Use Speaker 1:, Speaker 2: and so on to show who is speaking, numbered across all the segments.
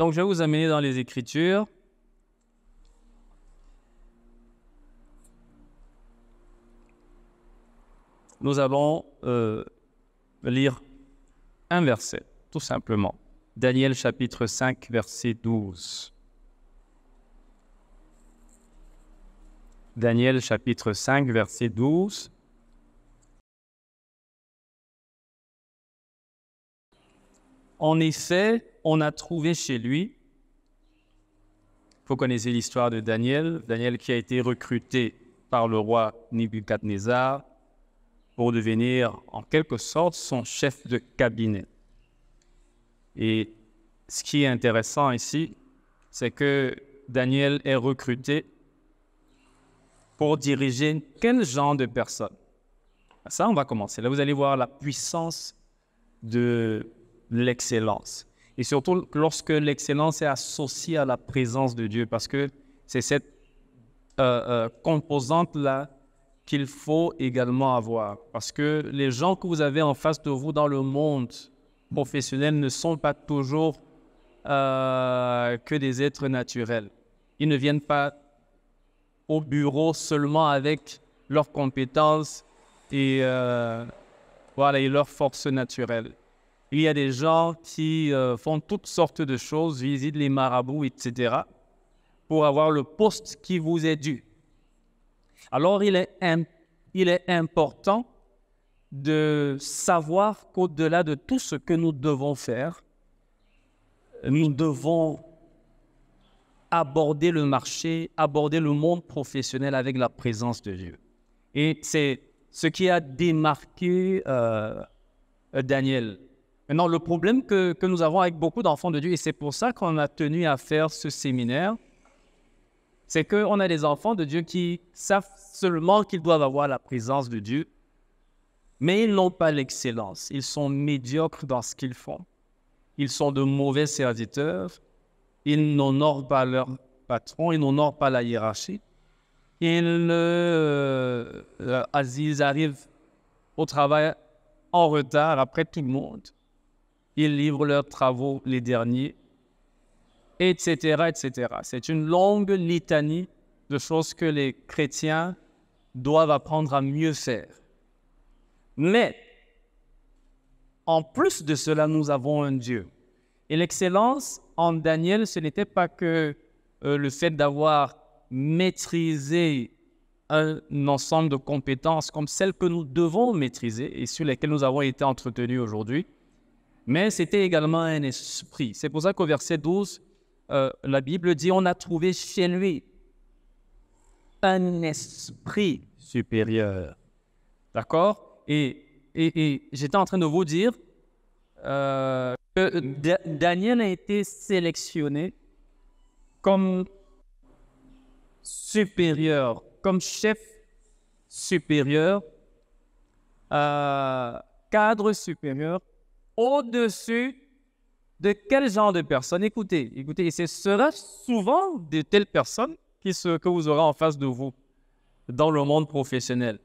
Speaker 1: Donc, je vais vous amener dans les Écritures. Nous allons euh, lire un verset, tout simplement. Daniel chapitre 5, verset 12. Daniel chapitre 5, verset 12. On essaie on a trouvé chez lui, vous connaissez l'histoire de Daniel, Daniel qui a été recruté par le roi Nebuchadnezzar pour devenir en quelque sorte son chef de cabinet. Et ce qui est intéressant ici, c'est que Daniel est recruté pour diriger quel genre de personne Ça, on va commencer. Là, vous allez voir la puissance de l'excellence. Et surtout lorsque l'excellence est associée à la présence de Dieu, parce que c'est cette euh, euh, composante-là qu'il faut également avoir. Parce que les gens que vous avez en face de vous dans le monde professionnel ne sont pas toujours euh, que des êtres naturels. Ils ne viennent pas au bureau seulement avec leurs compétences et, voilà, et leurs forces naturelles. Il y a des gens qui euh, font toutes sortes de choses, visitent les marabouts, etc., pour avoir le poste qui vous est dû. Alors, il est, il est important de savoir qu'au-delà de tout ce que nous devons faire, nous devons aborder le marché, aborder le monde professionnel avec la présence de Dieu. Et c'est ce qui a démarqué euh, Daniel Maintenant, le problème que, que nous avons avec beaucoup d'enfants de Dieu, et c'est pour ça qu'on a tenu à faire ce séminaire, c'est qu'on a des enfants de Dieu qui savent seulement qu'ils doivent avoir la présence de Dieu, mais ils n'ont pas l'excellence. Ils sont médiocres dans ce qu'ils font. Ils sont de mauvais serviteurs. Ils n'honorent pas leur patron. Ils n'honorent pas la hiérarchie. ils euh, euh, arrivent au travail en retard après tout le monde ils livrent leurs travaux les derniers, etc., etc. C'est une longue litanie de choses que les chrétiens doivent apprendre à mieux faire. Mais, en plus de cela, nous avons un Dieu. Et l'excellence en Daniel, ce n'était pas que euh, le fait d'avoir maîtrisé un ensemble de compétences comme celles que nous devons maîtriser et sur lesquelles nous avons été entretenus aujourd'hui, mais c'était également un esprit. C'est pour ça qu'au verset 12, euh, la Bible dit, on a trouvé chez lui un esprit supérieur. D'accord et, j'étais en train de vous dire euh, que Daniel a été sélectionné comme supérieur, comme chef supérieur, euh, cadre supérieur au-dessus de quel genre de personne? Écoutez, écoutez, et ce sera souvent de telles personnes qui que vous aurez en face de vous dans le monde professionnel.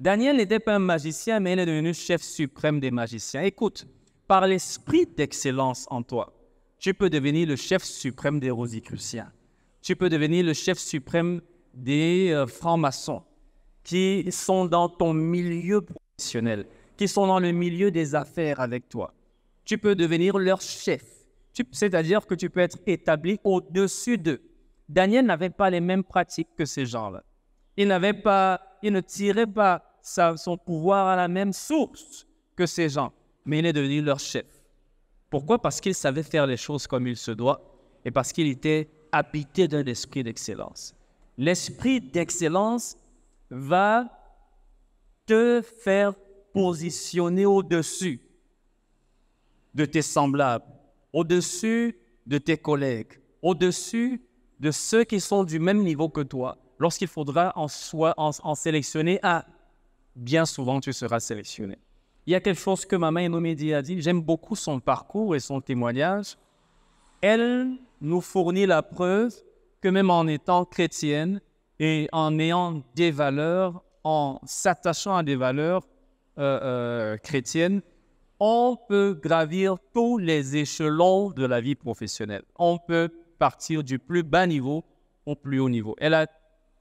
Speaker 1: Daniel n'était pas un magicien, mais il est devenu chef suprême des magiciens. Écoute, par l'esprit d'excellence en toi, tu peux devenir le chef suprême des rosicruciens. Tu peux devenir le chef suprême des euh, francs-maçons qui sont dans ton milieu professionnel qui sont dans le milieu des affaires avec toi. Tu peux devenir leur chef, c'est-à-dire que tu peux être établi au-dessus d'eux. Daniel n'avait pas les mêmes pratiques que ces gens-là. Il n'avait pas, il ne tirait pas son pouvoir à la même source que ces gens, mais il est devenu leur chef. Pourquoi Parce qu'il savait faire les choses comme il se doit et parce qu'il était habité d'un esprit d'excellence. L'esprit d'excellence va te faire positionné au-dessus de tes semblables, au-dessus de tes collègues, au-dessus de ceux qui sont du même niveau que toi. Lorsqu'il faudra en, soit en, sélectionner un, bien souvent tu seras sélectionné. Il y a quelque chose que ma mère a dit, j'aime beaucoup son parcours et son témoignage. Elle nous fournit la preuve que même en étant chrétienne et en ayant des valeurs, en s'attachant à des valeurs, euh, euh, chrétienne, on peut gravir tous les échelons de la vie professionnelle. On peut partir du plus bas niveau au plus haut niveau. Elle a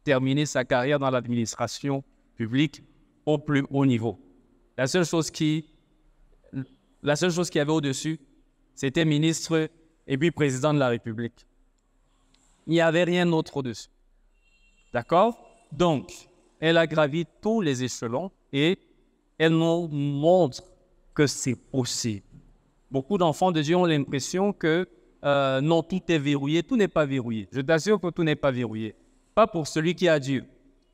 Speaker 1: terminé sa carrière dans l'administration publique au plus haut niveau. La seule chose qui, la seule chose qu'il y avait au-dessus, c'était ministre et puis président de la République. Il n'y avait rien d'autre au-dessus. D'accord Donc, elle a gravi tous les échelons et elle nous montre que c'est possible. Beaucoup d'enfants de Dieu ont l'impression que euh, non, tout est verrouillé, tout n'est pas verrouillé. Je t'assure que tout n'est pas verrouillé. Pas pour celui qui a Dieu.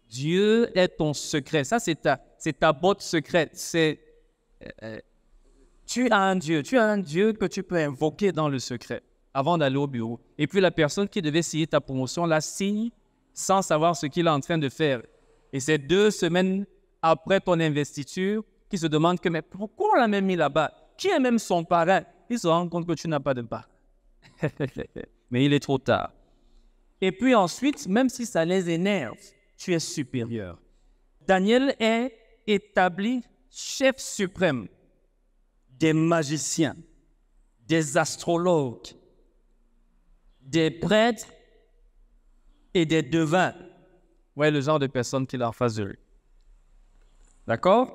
Speaker 1: Dieu est ton secret. Ça, c'est ta, c'est ta botte secrète. C'est, euh, tu as un Dieu. Tu as un Dieu que tu peux invoquer dans le secret avant d'aller au bureau. Et puis la personne qui devait signer ta promotion la signe sans savoir ce qu'il est en train de faire. Et ces deux semaines après ton investiture qui se demandent que mais pourquoi on l'a même mis là-bas Qui est même son parrain Ils se rendent compte que tu n'as pas de parrain. mais il est trop tard. Et puis ensuite, même si ça les énerve, tu es supérieur. Daniel est établi chef suprême des magiciens, des astrologues, des prêtres et des devins. Ouais, le genre de personnes qui leur fassent face D'accord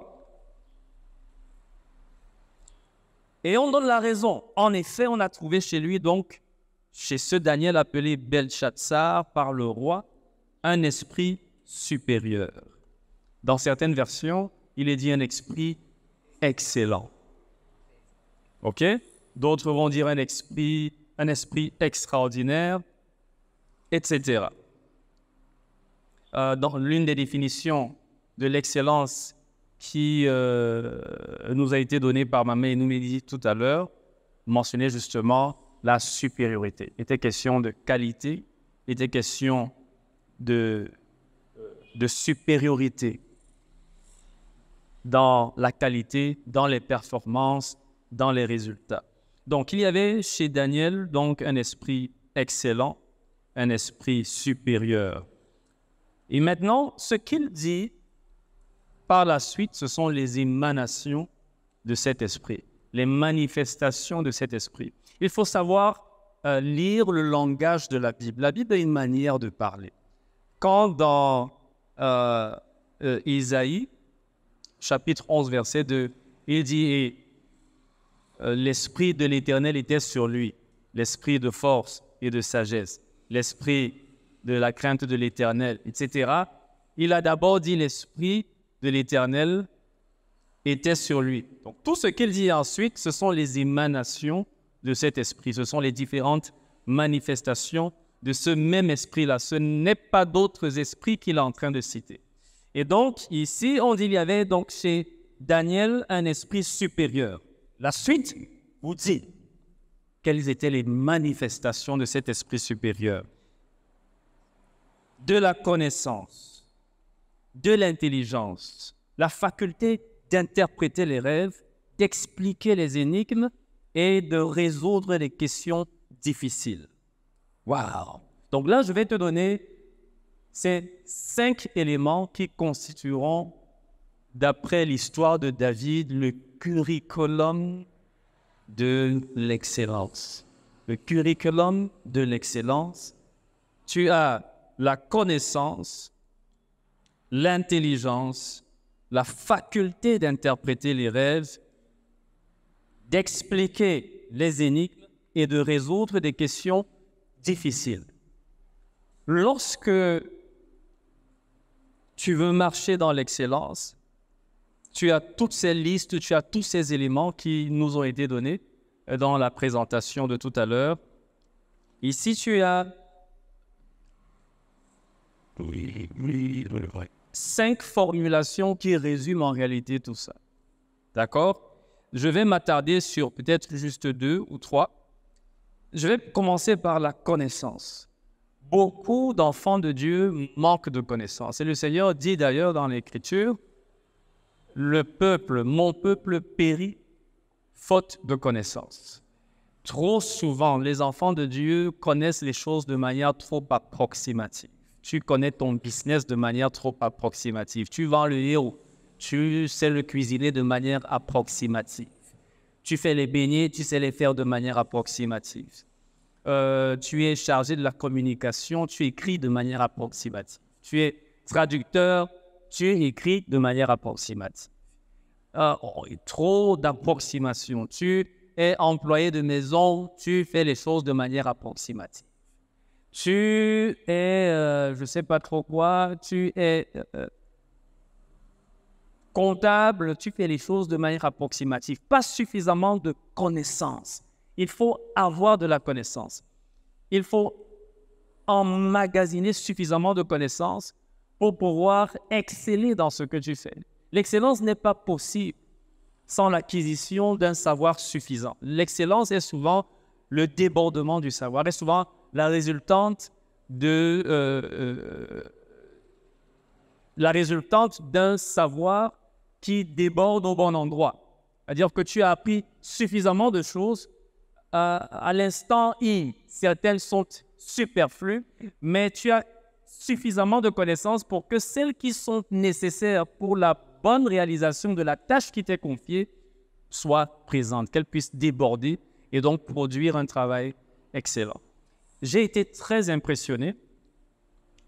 Speaker 1: Et on donne la raison. En effet, on a trouvé chez lui, donc, chez ce Daniel appelé Belshazzar par le roi, un esprit supérieur. Dans certaines versions, il est dit un esprit excellent. OK D'autres vont dire un esprit, un esprit extraordinaire, etc. Euh, dans l'une des définitions de l'excellence qui euh, nous a été donné par Mamé et nous dit tout à l'heure mentionnait justement la supériorité. Il était question de qualité, il était question de, de supériorité dans la qualité, dans les performances, dans les résultats. Donc, il y avait chez Daniel donc un esprit excellent, un esprit supérieur. Et maintenant, ce qu'il dit par la suite, ce sont les émanations de cet esprit, les manifestations de cet esprit. Il faut savoir euh, lire le langage de la Bible. La Bible a une manière de parler. Quand dans euh, euh, Isaïe, chapitre 11, verset 2, il dit, l'esprit de l'Éternel était sur lui, l'esprit de force et de sagesse, l'esprit de la crainte de l'Éternel, etc. Il a d'abord dit l'esprit de l'Éternel était sur lui. Donc tout ce qu'il dit ensuite, ce sont les émanations de cet esprit, ce sont les différentes manifestations de ce même esprit-là. Ce n'est pas d'autres esprits qu'il est en train de citer. Et donc ici, on dit qu'il y avait donc chez Daniel un esprit supérieur. La suite vous dit quelles étaient les manifestations de cet esprit supérieur. De la connaissance de l'intelligence, la faculté d'interpréter les rêves, d'expliquer les énigmes et de résoudre les questions difficiles. Wow! Donc là, je vais te donner ces cinq éléments qui constitueront, d'après l'histoire de David, le curriculum de l'excellence. Le curriculum de l'excellence, tu as la connaissance, l'intelligence, la faculté d'interpréter les rêves, d'expliquer les énigmes et de résoudre des questions difficiles. Lorsque tu veux marcher dans l'excellence, tu as toutes ces listes, tu as tous ces éléments qui nous ont été donnés euh, dans la présentation de tout à l'heure. Ici, tu as... Oui, oui, oui. oui cinq formulations qui résument en réalité tout ça. D'accord Je vais m'attarder sur peut-être juste deux ou trois. Je vais commencer par la connaissance. Beaucoup d'enfants de Dieu manquent de connaissance. Et le Seigneur dit d'ailleurs dans l'Écriture, le peuple, mon peuple périt faute de connaissance. Trop souvent, les enfants de Dieu connaissent les choses de manière trop approximative tu connais ton business de manière trop approximative. Tu vends le héros, tu sais le cuisiner de manière approximative. Tu fais les beignets, tu sais les faire de manière approximative. Euh, tu es chargé de la communication, tu écris de manière approximative. Tu es traducteur, tu écris de manière approximative. Euh, oh, trop d'approximation. Tu es employé de maison, tu fais les choses de manière approximative tu es, euh, je sais pas trop quoi, tu es euh, euh, comptable, tu fais les choses de manière approximative, pas suffisamment de connaissances. Il faut avoir de la connaissance. Il faut emmagasiner suffisamment de connaissances pour pouvoir exceller dans ce que tu fais. L'excellence n'est pas possible sans l'acquisition d'un savoir suffisant. L'excellence est souvent le débordement du savoir, est souvent la résultante de euh, euh, la résultante d'un savoir qui déborde au bon endroit. C'est-à-dire que tu as appris suffisamment de choses euh, à l'instant I. Certaines sont superflues, mais tu as suffisamment de connaissances pour que celles qui sont nécessaires pour la bonne réalisation de la tâche qui t'est confiée soient présentes, qu'elles puissent déborder et donc produire un travail excellent. J'ai été très impressionné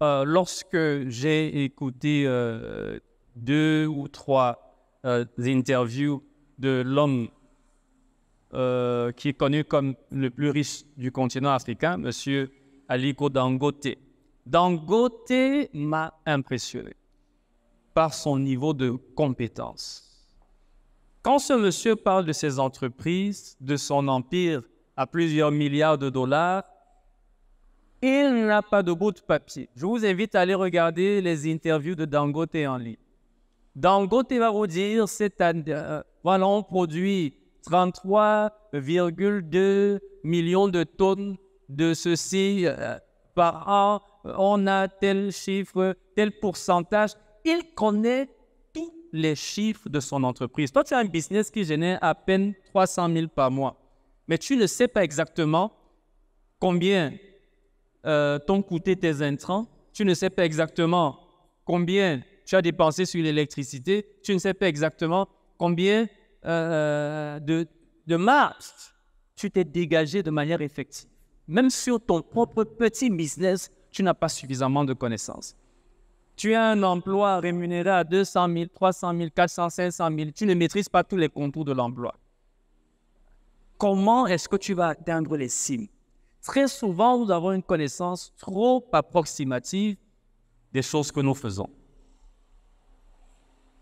Speaker 1: euh, lorsque j'ai écouté euh, deux ou trois euh, interviews de l'homme qui est connu comme le plus riche du continent africain, M. Aliko Dangote. Dangote m'a impressionné par son niveau de compétence. Quand ce monsieur parle de ses entreprises, de son empire à plusieurs milliards de dollars, il n'a pas de bout de papier. Je vous invite à aller regarder les interviews de Dangote en ligne. Dangote va vous dire, euh, voilà, on produit 33,2 millions de tonnes de ceci euh, par an. On a tel chiffre, tel pourcentage. Il connaît tous les chiffres de son entreprise. Toi, tu as un business qui génère à peine 300 000 par mois, mais tu ne sais pas exactement combien euh, t'ont ton coûté tes intrants, tu ne sais pas exactement combien tu as dépensé sur l'électricité, tu ne sais pas exactement combien euh, de, de marge tu t'es dégagé de manière effective. Même sur ton propre petit business, tu n'as pas suffisamment de connaissances. Tu as un emploi rémunéré à 200 000, 300 000, 400, 500 000. Tu ne maîtrises pas tous les contours de l'emploi. Comment est-ce que tu vas atteindre les cimes Très souvent, nous avons une connaissance trop approximative des choses que nous faisons.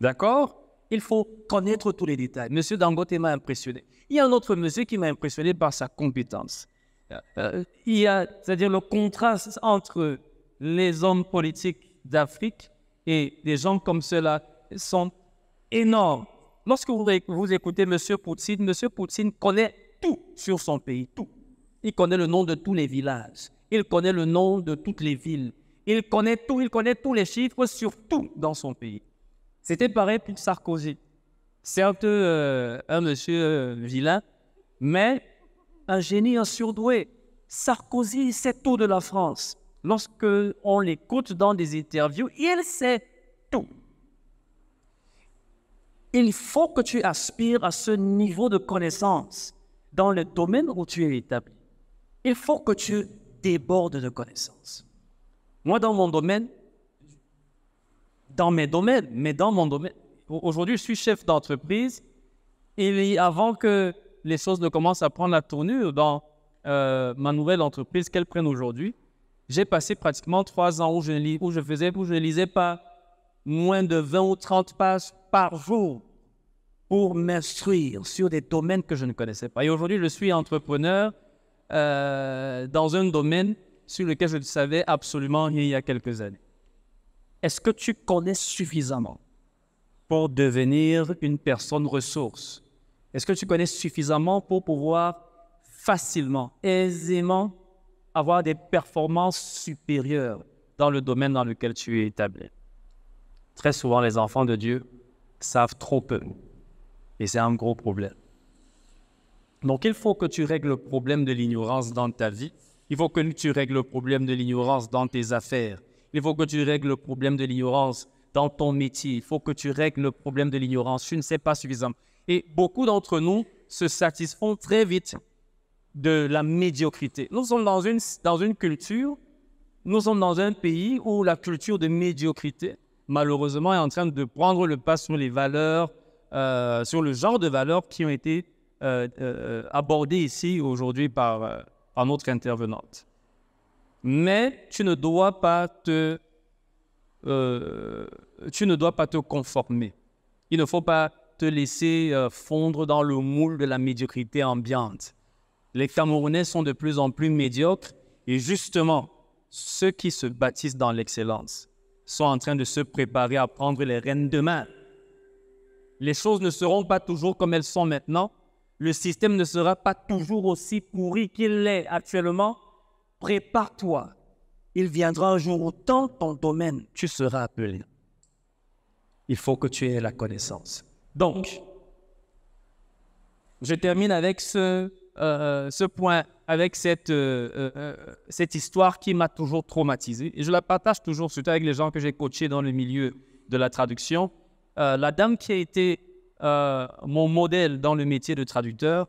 Speaker 1: D'accord Il faut connaître tous les détails. Monsieur Dangote m'a impressionné. Il y a un autre monsieur qui m'a impressionné par sa compétence. Euh, euh, il y a, c'est-à-dire le contraste entre les hommes politiques d'Afrique et des gens comme cela là sont énormes. Lorsque vous, écoutez Monsieur Poutine, Monsieur Poutine connaît tout sur son pays, tout. Il connaît le nom de tous les villages. Il connaît le nom de toutes les villes. Il connaît tout, il connaît tous les chiffres, surtout dans son pays. C'était pareil pour Sarkozy. Certes, euh, un monsieur euh, vilain, mais un génie, un surdoué. Sarkozy, sait tout de la France. Lorsque on l'écoute dans des interviews, il sait tout. Il faut que tu aspires à ce niveau de connaissance dans le domaine où tu es établi il faut que tu débordes de connaissances. Moi, dans mon domaine, dans mes domaines, mais dans mon domaine, aujourd'hui, je suis chef d'entreprise. Et avant que les choses ne commencent à prendre la tournure dans euh, ma nouvelle entreprise qu'elle prennent aujourd'hui, j'ai passé pratiquement trois ans où je, où je faisais, où je ne lisais pas moins de 20 ou 30 pages par jour pour m'instruire sur des domaines que je ne connaissais pas. Et aujourd'hui, je suis entrepreneur euh, dans un domaine sur lequel je ne savais absolument rien il y a quelques années. Est-ce que tu connais suffisamment pour devenir une personne ressource? Est-ce que tu connais suffisamment pour pouvoir facilement, aisément avoir des performances supérieures dans le domaine dans lequel tu es établi? Très souvent, les enfants de Dieu savent trop peu. Et c'est un gros problème. Donc, il faut que tu règles le problème de l'ignorance dans ta vie. Il faut que tu règles le problème de l'ignorance dans tes affaires. Il faut que tu règles le problème de l'ignorance dans ton métier. Il faut que tu règles le problème de l'ignorance. Tu ne sais pas suffisamment. Et beaucoup d'entre nous se satisfont très vite de la médiocrité. Nous sommes dans une, dans une culture, nous sommes dans un pays où la culture de médiocrité, malheureusement, est en train de prendre le pas sur les valeurs, euh, sur le genre de valeurs qui ont été euh, euh, abordé ici aujourd'hui par, un euh, autre intervenante. Mais tu ne dois pas te, tu ne dois pas te conformer. Il ne faut pas te laisser fondre dans le moule de la médiocrité ambiante. Les Camerounais sont de plus en plus médiocres et justement, ceux qui se bâtissent dans l'excellence sont en train de se préparer à prendre les rênes demain. Les choses ne seront pas toujours comme elles sont maintenant, le système ne sera pas toujours aussi pourri qu'il l'est actuellement. Prépare-toi. Il viendra un jour où dans ton domaine, tu seras appelé. Il faut que tu aies la connaissance. Donc, je termine avec ce, euh, point, avec cette, euh, euh, cette histoire qui m'a toujours traumatisé. Et je la partage toujours, surtout avec les gens que j'ai coachés dans le milieu de la traduction. la dame qui a été euh, mon modèle dans le métier de traducteur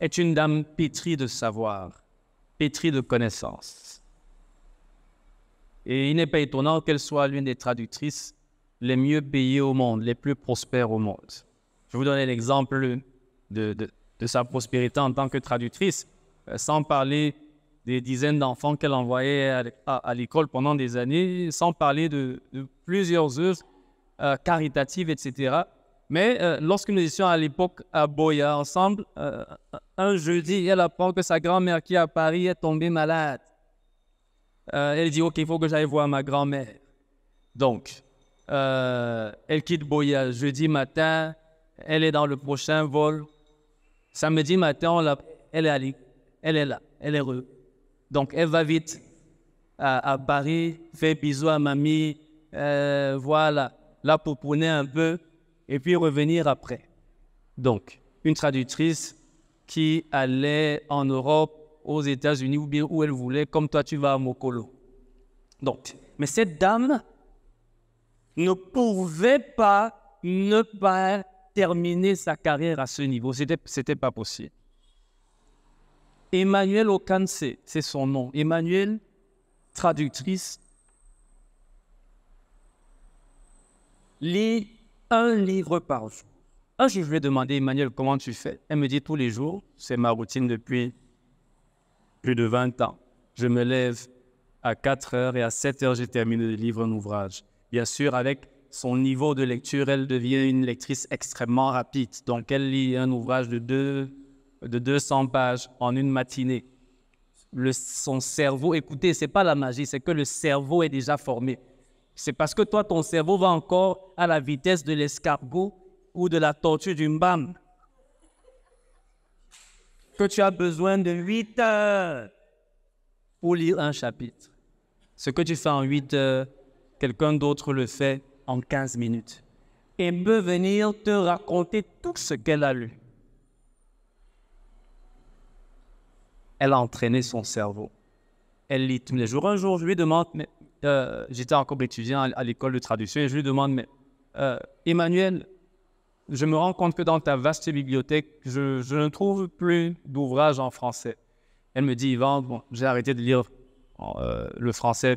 Speaker 1: est une dame pétrie de savoir, pétrie de connaissances. Et il n'est pas étonnant qu'elle soit l'une des traductrices les mieux payées au monde, les plus prospères au monde. Je vous donner l'exemple de, sa prospérité en tant que traductrice, euh, sans parler des dizaines d'enfants qu'elle envoyait à, l'école pendant des années, sans parler de, plusieurs œuvres euh, caritatives, etc. Mais euh, lorsque nous étions à l'époque à Boya ensemble, euh, un jeudi, elle apprend que sa grand-mère qui est à Paris est tombée malade. Euh, elle dit, OK, il faut que j'aille voir ma grand-mère. Donc, elle quitte Boya jeudi matin, elle est dans le prochain vol. Samedi matin, elle est allée, elle est là, elle est heureuse. Donc, elle va vite à, Paris, fait bisous à mamie, voilà, la pouponner un peu et puis revenir après. Donc, une traductrice qui allait en Europe, aux États-Unis ou bien où elle voulait, comme toi tu vas à Mokolo. Donc, mais cette dame ne pouvait pas ne pas terminer sa carrière à ce niveau. C'était, c'était pas possible. Emmanuel Okanse, c'est son nom. Emmanuel, traductrice, lit un livre par jour. Un ah, jour, je lui ai demandé, Emmanuel, comment tu fais Elle me dit, tous les jours, c'est ma routine depuis plus de 20 ans. Je me lève à 4 heures et à 7 heures, j'ai terminé de lire un ouvrage. Bien sûr, avec son niveau de lecture, elle devient une lectrice extrêmement rapide. Donc, elle lit un ouvrage de, deux, de 200 pages en une matinée. Le, son cerveau, écoutez, c'est pas la magie, c'est que le cerveau est déjà formé. C'est parce que toi, ton cerveau va encore à la vitesse de l'escargot ou de la tortue d'une bam. Que tu as besoin de 8 heures pour lire un chapitre. Ce que tu fais en 8 heures, quelqu'un d'autre le fait en 15 minutes. Et peut venir te raconter tout ce qu'elle a lu. Elle a entraîné son cerveau. Elle lit tous les jours. Un jour, je lui demande, euh, j'étais encore étudiant à, l'école de traduction et je lui demande, euh, Emmanuel, je me rends compte que dans ta vaste bibliothèque, je, ne trouve plus d'ouvrages en français. Elle me dit, Yvan, bon, j'ai arrêté de lire euh, le français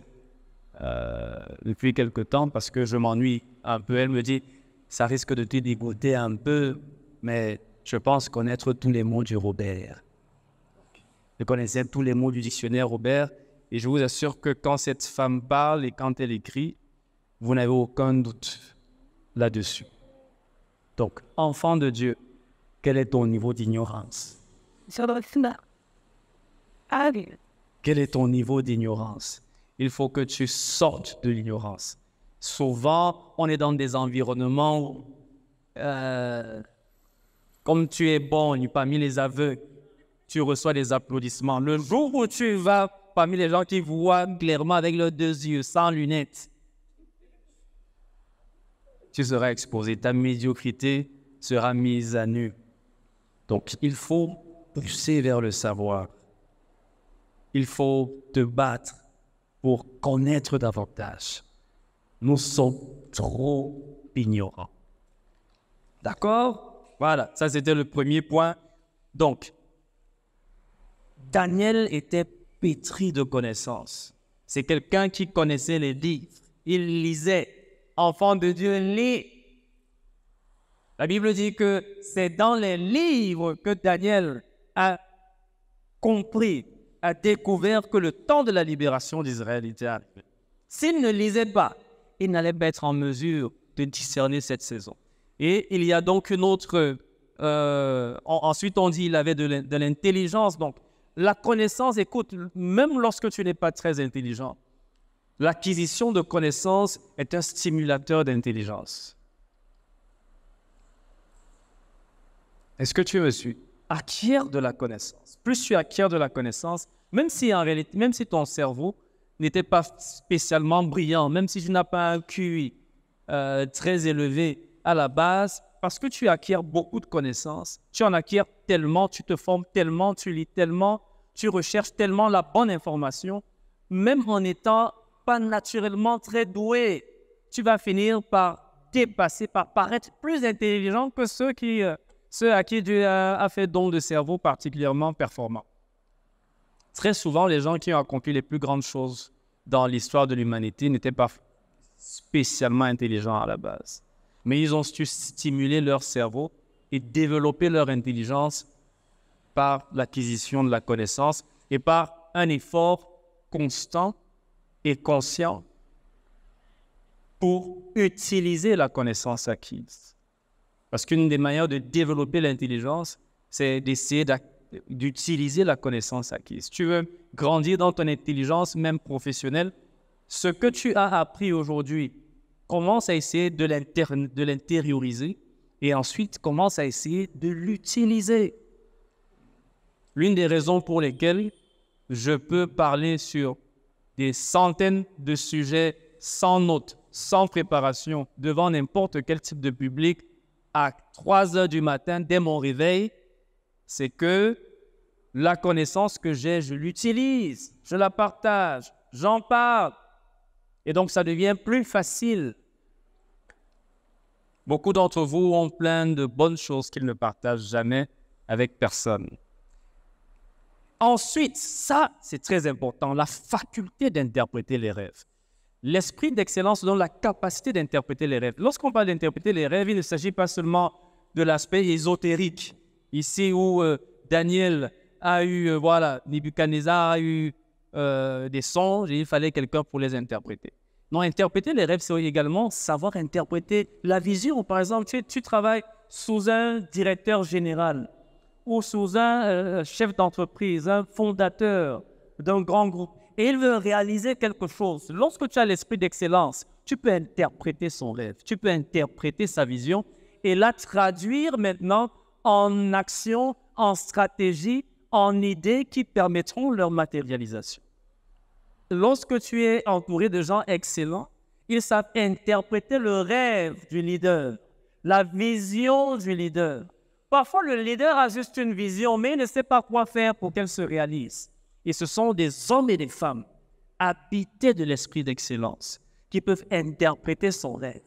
Speaker 1: depuis quelque temps parce que je m'ennuie un peu. Elle me dit, ça risque de te dégoûter un peu, mais je pense connaître tous les mots du Robert. Je connaissais tous les mots du dictionnaire Robert et je vous assure que quand cette femme parle et quand elle écrit, vous n'avez aucun doute là-dessus. Donc, enfant de Dieu, quel est ton niveau d'ignorance Quel est ton niveau d'ignorance Il faut que tu sortes de l'ignorance. Souvent, on est dans des environnements où, euh, comme tu es bon, parmi les aveux, tu reçois des applaudissements. Le jour où tu vas parmi les gens qui voient clairement avec leurs deux yeux, sans lunettes. Tu seras exposé, ta médiocrité sera mise à nu. Donc il faut pousser vers le savoir. Il faut te battre pour connaître davantage. Nous sommes trop ignorants. D'accord Voilà, ça c'était le premier point. Donc, Daniel était pétri de connaissances. C'est quelqu'un qui connaissait les livres. Il lisait. Enfant de Dieu, lis. La Bible dit que c'est dans les livres que Daniel a compris, a découvert que le temps de la libération d'Israël était arrivé. S'il ne lisait pas, il n'allait pas être en mesure de discerner cette saison. Et il y a donc une autre... Euh, ensuite, on dit il avait de l'intelligence. Donc, la connaissance, écoute, même lorsque tu n'es pas très intelligent, l'acquisition de connaissances est un stimulateur d'intelligence. Est-ce que tu me suis Acquiert de la connaissance. Plus tu acquiers de la connaissance, même si même si ton cerveau n'était pas spécialement brillant, même si tu n'as pas un QI euh, très élevé à la base, parce que tu acquiers beaucoup de connaissances, tu en acquiers tellement, tu te formes tellement, tu lis tellement, tu recherches tellement la bonne information, même en étant pas naturellement très doué, tu vas finir par dépasser, par paraître plus intelligent que ceux, euh, à qui Dieu fait don de cerveau particulièrement performant. Très souvent, les gens qui ont accompli les plus grandes choses dans l'histoire de l'humanité n'étaient pas spécialement intelligents à la base mais ils ont su stimuler leur cerveau et développer leur intelligence par l'acquisition de la connaissance et par un effort constant et conscient pour utiliser la connaissance acquise. Parce qu'une des manières de développer l'intelligence, c'est d'essayer d'utiliser la connaissance acquise. Tu veux grandir dans ton intelligence, même professionnelle. Ce que tu as appris aujourd'hui commence à essayer de l'intérioriser et ensuite commence à essayer de l'utiliser. L'une des raisons pour lesquelles je peux parler sur des centaines de sujets sans notes, sans préparation, devant n'importe quel type de public à 3 heures du matin dès mon réveil, c'est que la connaissance que j'ai, je l'utilise, je la partage, j'en parle, et donc, ça devient plus facile. Beaucoup d'entre vous ont plein de bonnes choses qu'ils ne partagent jamais avec personne. Ensuite, ça, c'est très important, la faculté d'interpréter les rêves. L'esprit d'excellence donne la capacité d'interpréter les rêves. Lorsqu'on parle d'interpréter les rêves, il ne s'agit pas seulement de l'aspect ésotérique, ici où euh, Daniel a eu, euh, voilà, Nebuchadnezzar a eu euh, des songes et il fallait quelqu'un pour les interpréter. Non, interpréter les rêves, c'est également savoir interpréter la vision. Par exemple, tu, travailles sous un directeur général ou sous un euh, chef d'entreprise, un fondateur d'un grand groupe, et il veut réaliser quelque chose. Lorsque tu as l'esprit d'excellence, tu peux interpréter son rêve, tu peux interpréter sa vision et la traduire maintenant en action, en stratégie en idées qui permettront leur matérialisation. Lorsque tu es entouré de gens excellents, ils savent interpréter le rêve du leader, la vision du leader. Parfois, le leader a juste une vision, mais il ne sait pas quoi faire pour qu'elle se réalise. Et ce sont des hommes et des femmes habités de l'esprit d'excellence qui peuvent interpréter son rêve.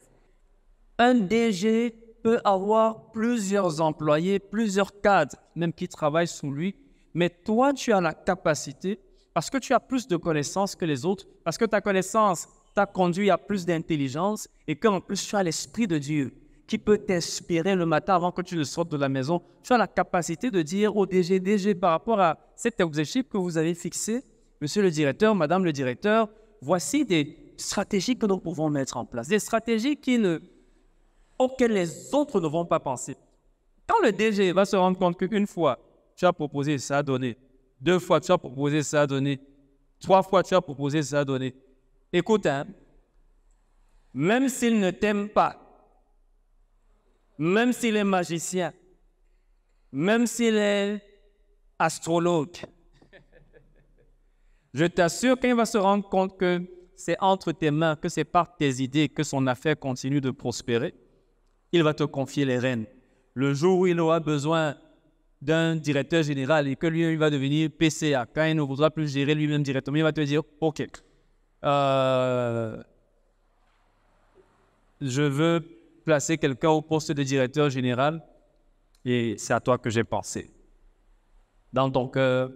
Speaker 1: Un DG peut avoir plusieurs employés, plusieurs cadres, même qui travaillent sous lui, mais toi, tu as la capacité, parce que tu as plus de connaissances que les autres, parce que ta connaissance t'a conduit à plus d'intelligence et qu'en plus, tu as l'Esprit de Dieu qui peut t'inspirer le matin avant que tu ne sortes de la maison. Tu as la capacité de dire au DG, DG, par rapport à cet objectif que vous avez fixé, monsieur le directeur, madame le directeur, voici des stratégies que nous pouvons mettre en place, des stratégies qui auxquelles les autres ne vont pas penser. Quand le DG va se rendre compte qu'une fois tu as proposé, ça a donné. Deux fois, tu as proposé, ça a donné. Trois fois, tu as proposé, ça a donné. Écoute, hein. même s'il ne t'aime pas, même s'il est magicien, même s'il est astrologue, je t'assure qu'il va se rendre compte que c'est entre tes mains, que c'est par tes idées que son affaire continue de prospérer. Il va te confier les rênes. Le jour où il aura besoin d'un directeur général et que lui, il va devenir PCA, quand il ne voudra plus gérer lui-même directement, il va te dire, OK, euh, je veux placer quelqu'un au poste de directeur général et c'est à toi que j'ai pensé. Dans ton cœur,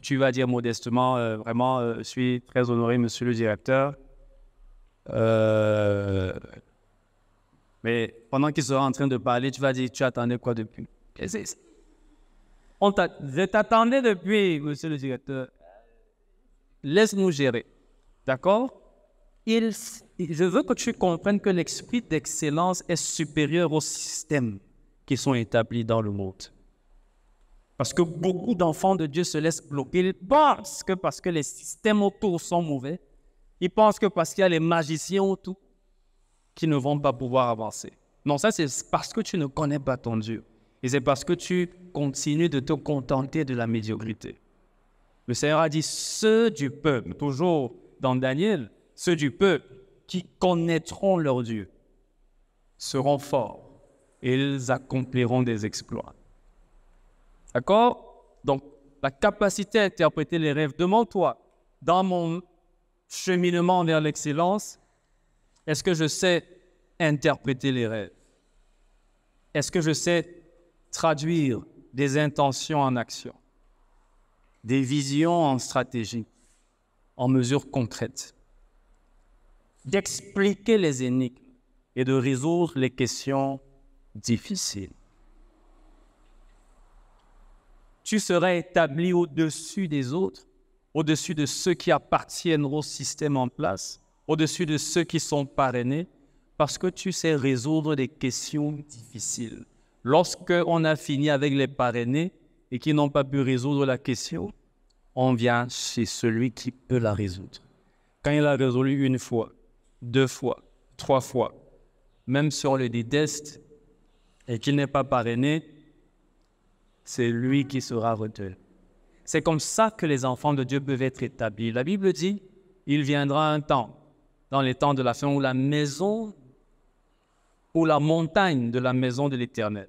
Speaker 1: tu vas dire modestement, euh, vraiment, euh, je suis très honoré, monsieur le directeur. mais pendant qu'il sera en train de parler, tu vas dire, tu attendais quoi depuis on je t'attendais depuis, monsieur le directeur. Laisse-nous gérer. D'accord Je veux que tu comprennes que l'esprit d'excellence est supérieur aux systèmes qui sont établis dans le monde. Parce que beaucoup d'enfants de Dieu se laissent bloquer. Ils pensent que parce que les systèmes autour sont mauvais, ils pensent que parce qu'il y a les magiciens autour, qu'ils ne vont pas pouvoir avancer. Non, ça c'est parce que tu ne connais pas ton Dieu. Et c'est parce que tu continues de te contenter de la médiocrité. Le Seigneur a dit, ceux du peuple, toujours dans Daniel, ceux du peuple qui connaîtront leur Dieu seront forts et ils accompliront des exploits. D'accord Donc, la capacité à interpréter les rêves, demande-toi, dans mon cheminement vers l'excellence, est-ce que je sais interpréter les rêves Est-ce que je sais traduire des intentions en actions, des visions en stratégie, en mesures concrètes, d'expliquer les énigmes et de résoudre les questions difficiles. Tu seras établi au-dessus des autres, au-dessus de ceux qui appartiennent au système en place, au-dessus de ceux qui sont parrainés, parce que tu sais résoudre des questions difficiles. Lorsqu'on a fini avec les parrainés et qu'ils n'ont pas pu résoudre la question, on vient chez celui qui peut la résoudre. Quand il a résolu une fois, deux fois, trois fois, même sur on le déteste et qu'il n'est pas parrainé, c'est lui qui sera retenu. C'est comme ça que les enfants de Dieu peuvent être établis. La Bible dit, il viendra un temps, dans les temps de la fin, où la maison où la montagne de la maison de l'Éternel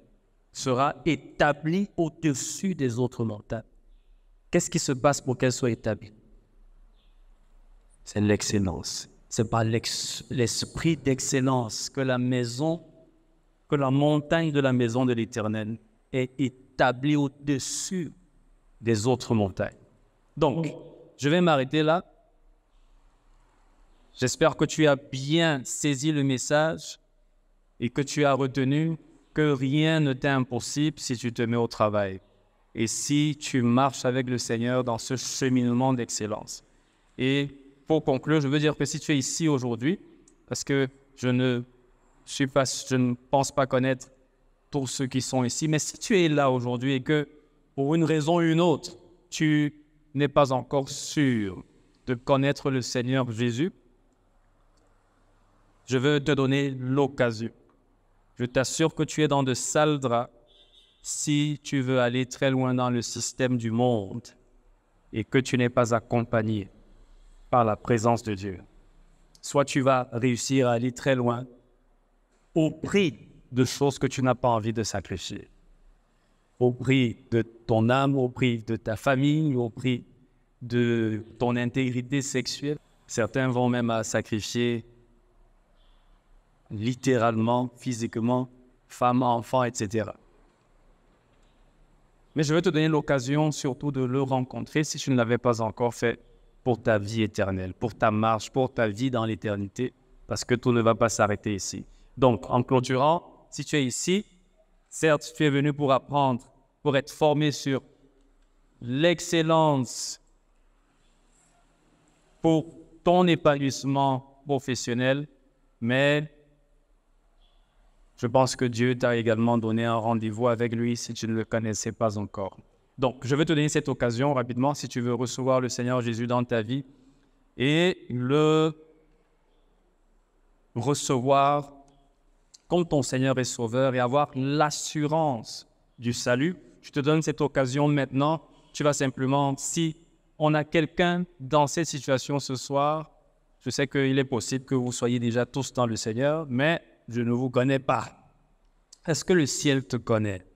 Speaker 1: sera établie au-dessus des autres montagnes. Qu'est-ce qui se passe pour qu'elle soit établie C'est l'excellence. C'est par l'esprit d'excellence que la maison, que la montagne de la maison de l'Éternel est établie au-dessus des autres montagnes. Donc, je vais m'arrêter là. J'espère que tu as bien saisi le message et que tu as retenu que rien ne t'est impossible si tu te mets au travail et si tu marches avec le Seigneur dans ce cheminement d'excellence. Et pour conclure, je veux dire que si tu es ici aujourd'hui, parce que je ne, suis pas, je ne pense pas connaître tous ceux qui sont ici, mais si tu es là aujourd'hui et que pour une raison ou une autre, tu n'es pas encore sûr de connaître le Seigneur Jésus, je veux te donner l'occasion je t'assure que tu es dans de sales draps si tu veux aller très loin dans le système du monde et que tu n'es pas accompagné par la présence de Dieu. Soit tu vas réussir à aller très loin au prix de choses que tu n'as pas envie de sacrifier, au prix de ton âme, au prix de ta famille, au prix de ton intégrité sexuelle. Certains vont même à sacrifier littéralement, physiquement, femme enfant, etc. Mais je vais te donner l'occasion surtout de le rencontrer si tu ne l'avais pas encore fait pour ta vie éternelle, pour ta marche, pour ta vie dans l'éternité, parce que tout ne va pas s'arrêter ici. Donc, en clôturant, si tu es ici, certes, tu es venu pour apprendre, pour être formé sur l'excellence pour ton épanouissement professionnel, mais je pense que Dieu t'a également donné un rendez-vous avec lui si tu ne le connaissais pas encore. Donc, je vais te donner cette occasion rapidement si tu veux recevoir le Seigneur Jésus dans ta vie et le recevoir comme ton Seigneur et Sauveur et avoir l'assurance du salut. Je te donne cette occasion maintenant. Tu vas simplement, si on a quelqu'un dans cette situation ce soir, je sais qu'il est possible que vous soyez déjà tous dans le Seigneur, mais je ne vous connais pas. Est-ce que le ciel te connaît